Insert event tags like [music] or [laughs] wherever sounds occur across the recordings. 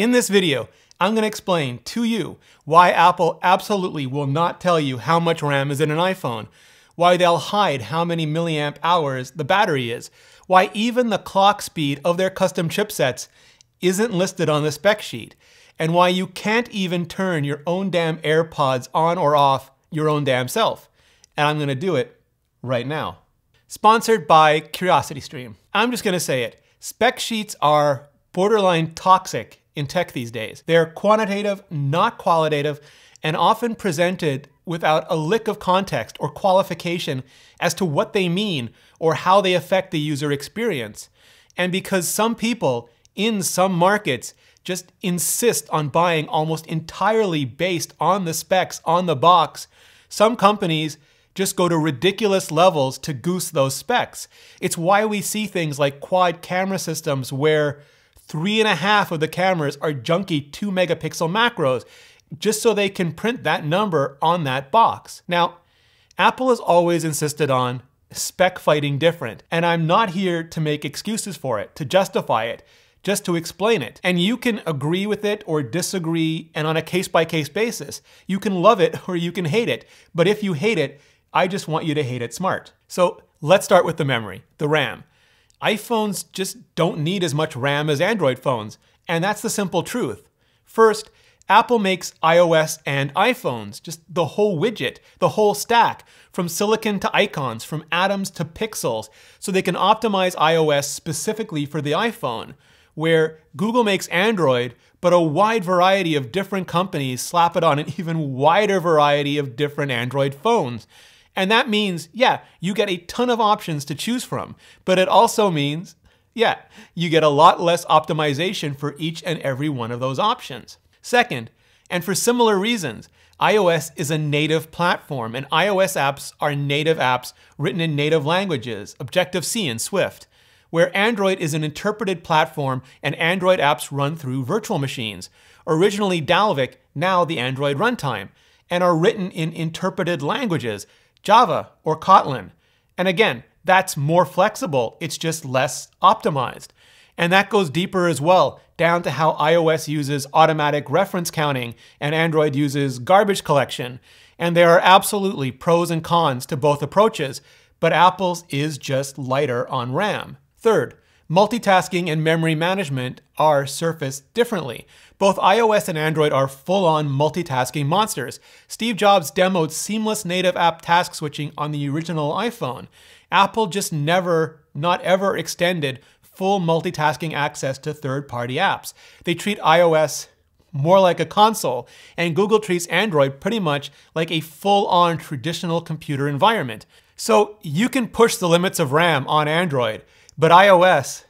In this video, I'm gonna explain to you why Apple absolutely will not tell you how much RAM is in an iPhone, why they'll hide how many milliamp hours the battery is, why even the clock speed of their custom chipsets isn't listed on the spec sheet, and why you can't even turn your own damn AirPods on or off your own damn self. And I'm gonna do it right now. Sponsored by CuriosityStream. I'm just gonna say it, spec sheets are borderline toxic in tech these days. They're quantitative, not qualitative, and often presented without a lick of context or qualification as to what they mean or how they affect the user experience. And because some people in some markets just insist on buying almost entirely based on the specs on the box, some companies just go to ridiculous levels to goose those specs. It's why we see things like quad camera systems where three and a half of the cameras are junky two megapixel macros, just so they can print that number on that box. Now, Apple has always insisted on spec fighting different, and I'm not here to make excuses for it, to justify it, just to explain it. And you can agree with it or disagree, and on a case by case basis. You can love it [laughs] or you can hate it, but if you hate it, I just want you to hate it smart. So let's start with the memory, the RAM iPhones just don't need as much RAM as Android phones, and that's the simple truth. First, Apple makes iOS and iPhones, just the whole widget, the whole stack, from silicon to icons, from atoms to pixels, so they can optimize iOS specifically for the iPhone, where Google makes Android, but a wide variety of different companies slap it on an [laughs] even wider variety of different Android phones. And that means, yeah, you get a ton of options to choose from, but it also means, yeah, you get a lot less optimization for each and every one of those options. Second, and for similar reasons, iOS is a native platform, and iOS apps are native apps written in native languages, Objective-C and Swift, where Android is an interpreted platform and Android apps run through virtual machines, originally Dalvik, now the Android runtime, and are written in interpreted languages, Java or Kotlin. And again, that's more flexible, it's just less optimized. And that goes deeper as well, down to how iOS uses automatic reference counting and Android uses garbage collection. And there are absolutely pros and cons to both approaches, but Apple's is just lighter on RAM. Third, multitasking and memory management are surfaced differently. Both iOS and Android are full-on multitasking monsters. Steve Jobs demoed seamless native app task switching on the original iPhone. Apple just never, not ever extended full multitasking access to third-party apps. They treat iOS more like a console, and Google treats Android pretty much like a full-on traditional computer environment. So you can push the limits of RAM on Android, but iOS,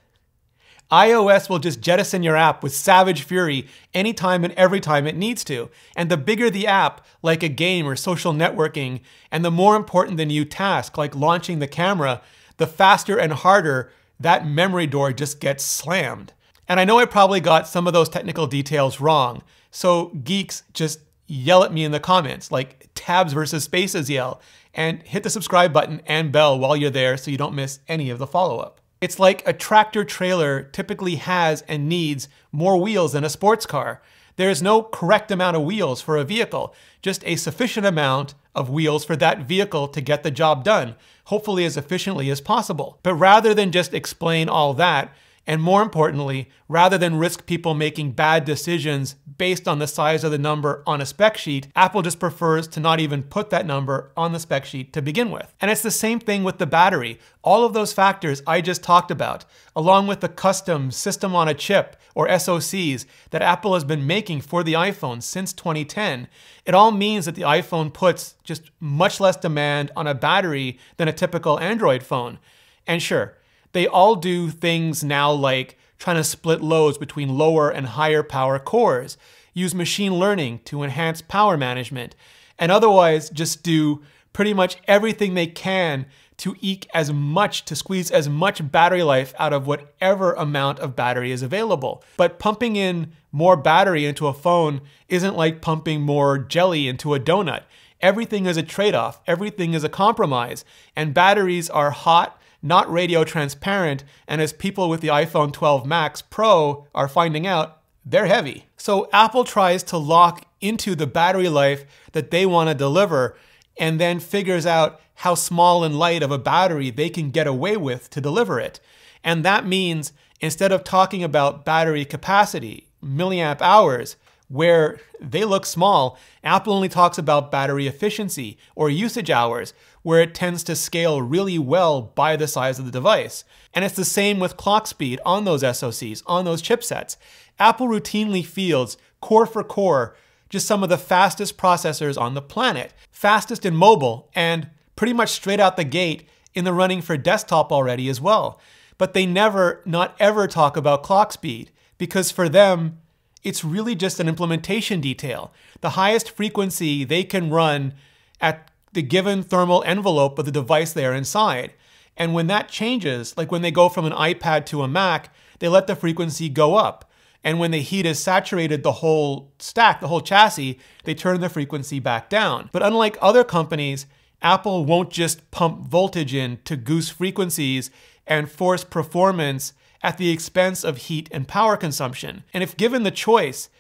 iOS will just jettison your app with savage fury anytime and every time it needs to. And the bigger the app, like a game or social networking, and the more important the new task, like launching the camera, the faster and harder that memory door just gets slammed. And I know I probably got some of those technical details wrong, so geeks just yell at me in the comments, like tabs versus spaces yell, and hit the subscribe button and bell while you're there so you don't miss any of the follow-up. It's like a tractor trailer typically has and needs more wheels than a sports car. There is no correct amount of wheels for a vehicle, just a sufficient amount of wheels for that vehicle to get the job done, hopefully as efficiently as possible. But rather than just explain all that, and more importantly, rather than risk people making bad decisions based on the size of the number on a spec sheet, Apple just prefers to not even put that number on the spec sheet to begin with. And it's the same thing with the battery. All of those factors I just talked about, along with the custom system on a chip or SoCs that Apple has been making for the iPhone since 2010, it all means that the iPhone puts just much less demand on a battery than a typical Android phone. And sure, they all do things now like trying to split loads between lower and higher power cores, use machine learning to enhance power management, and otherwise just do pretty much everything they can to eke as much, to squeeze as much battery life out of whatever amount of battery is available. But pumping in more battery into a phone isn't like pumping more jelly into a donut. Everything is a trade off, everything is a compromise, and batteries are hot not radio transparent, and as people with the iPhone 12 Max Pro are finding out, they're heavy. So Apple tries to lock into the battery life that they want to deliver and then figures out how small and light of a battery they can get away with to deliver it. And that means instead of talking about battery capacity, milliamp hours, where they look small, Apple only talks about battery efficiency or usage hours where it tends to scale really well by the size of the device. And it's the same with clock speed on those SoCs, on those chipsets. Apple routinely fields, core for core, just some of the fastest processors on the planet. Fastest in mobile, and pretty much straight out the gate in the running for desktop already as well. But they never, not ever talk about clock speed, because for them, it's really just an implementation detail. The highest frequency they can run at the given thermal envelope of the device they are inside. And when that changes, like when they go from an iPad to a Mac, they let the frequency go up. And when the heat has saturated the whole stack, the whole chassis, they turn the frequency back down. But unlike other companies, Apple won't just pump voltage in to goose frequencies and force performance at the expense of heat and power consumption. And if given the choice,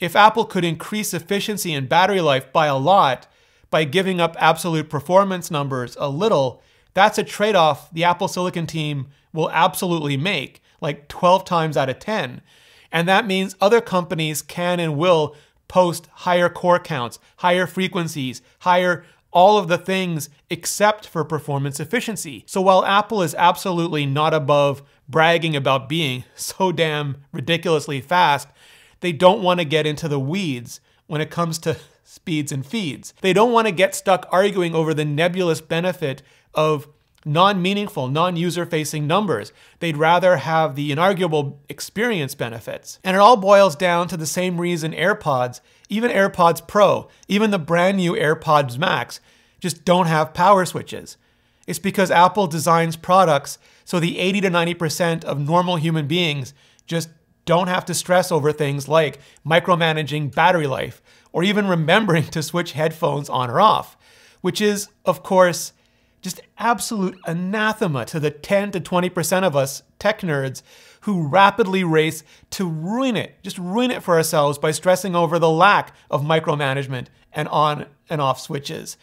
if Apple could increase efficiency and battery life by a lot, by giving up absolute performance numbers a little, that's a trade-off the Apple Silicon team will absolutely make, like 12 times out of 10. And that means other companies can and will post higher core counts, higher frequencies, higher all of the things except for performance efficiency. So while Apple is absolutely not above bragging about being [laughs] so damn ridiculously fast, they don't want to get into the weeds when it comes to speeds, and feeds. They don't want to get stuck arguing over the nebulous benefit of non meaningful, non user facing numbers. They'd rather have the inarguable experience benefits. And it all boils down to the same reason AirPods, even AirPods Pro, even the brand new AirPods Max, just don't have power switches. It's because Apple designs products so the 80 to 90% of normal human beings just don't have to stress over things like micromanaging battery life or even remembering to switch headphones on or off, which is, of course, just absolute anathema to the 10 to 20% of us tech nerds who rapidly race to ruin it, just ruin it for ourselves by stressing over the lack of micromanagement and on and off switches.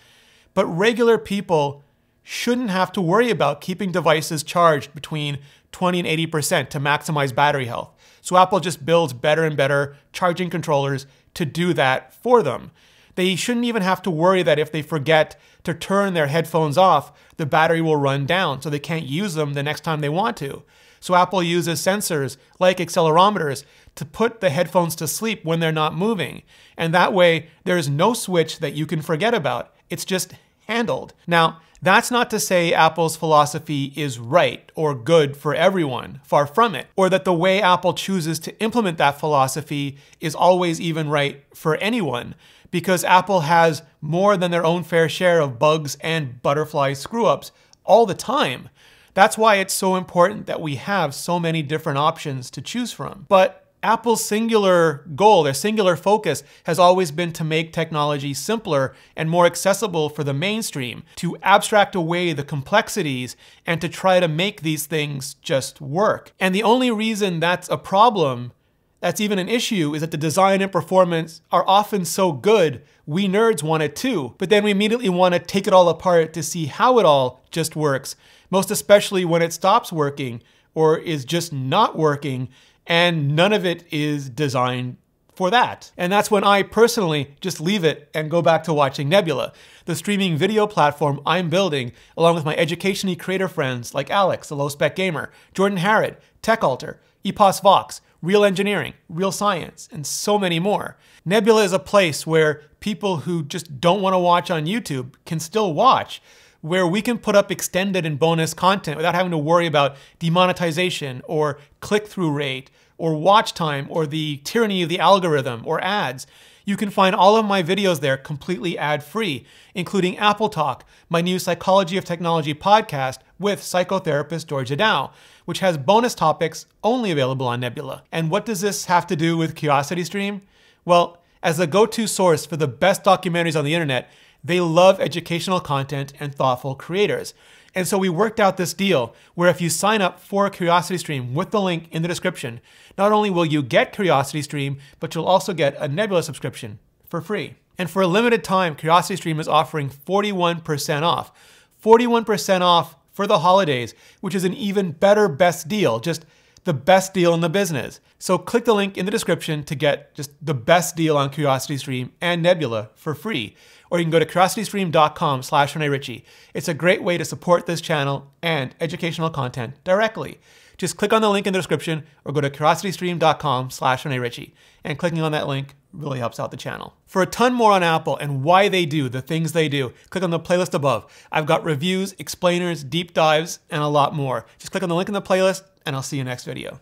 But regular people shouldn't have to worry about keeping devices charged between 20 and 80% to maximize battery health. So Apple just builds better and better charging controllers to do that for them. They shouldn't even have to worry that if they forget to turn their headphones off, the battery will run down so they can't use them the next time they want to. So Apple uses sensors like accelerometers to put the headphones to sleep when they're not moving. And that way, there is no switch that you can forget about. It's just handled. Now, that's not to say Apple's philosophy is right or good for everyone, far from it, or that the way Apple chooses to implement that philosophy is always even right for anyone, because Apple has more than their own fair share of bugs and butterfly screw-ups all the time. That's why it's so important that we have so many different options to choose from. But Apple's singular goal, their singular focus, has always been to make technology simpler and more accessible for the mainstream, to abstract away the complexities, and to try to make these things just work. And the only reason that's a problem, that's even an issue, is that the design and performance are often so good, we nerds want it too, but then we immediately want to take it all apart to see how it all just works, most especially when it stops working or is just not working and none of it is designed for that. And that's when I personally just leave it and go back to watching Nebula, the streaming video platform I'm building along with my education creator friends like Alex, the low spec gamer, Jordan Harrod, Tech Alter, Epos Vox, Real Engineering, Real Science, and so many more. Nebula is a place where people who just don't want to watch on YouTube can still watch where we can put up extended and bonus content without having to worry about demonetization or click through rate or watch time or the tyranny of the algorithm or ads. You can find all of my videos there completely ad free, including Apple Talk, my new Psychology of Technology podcast with psychotherapist Georgia Dow, which has bonus topics only available on Nebula. And what does this have to do with Curiosity Stream? Well, as the go to source for the best documentaries on the internet, they love educational content and thoughtful creators. And so we worked out this deal where if you sign up for CuriosityStream with the link in the description, not only will you get CuriosityStream, but you'll also get a Nebula subscription for free. And for a limited time, CuriosityStream is offering 41% off. 41% off for the holidays, which is an even better best deal, just the best deal in the business. So click the link in the description to get just the best deal on CuriosityStream and Nebula for free or you can go to curiositystream.com slash Renee Ritchie. It's a great way to support this channel and educational content directly. Just click on the link in the description or go to curiositystream.com slash Renee Ritchie. And clicking on that link really helps out the channel. For a ton more on Apple and why they do the things they do, click on the playlist above. I've got reviews, explainers, deep dives, and a lot more. Just click on the link in the playlist and I'll see you next video.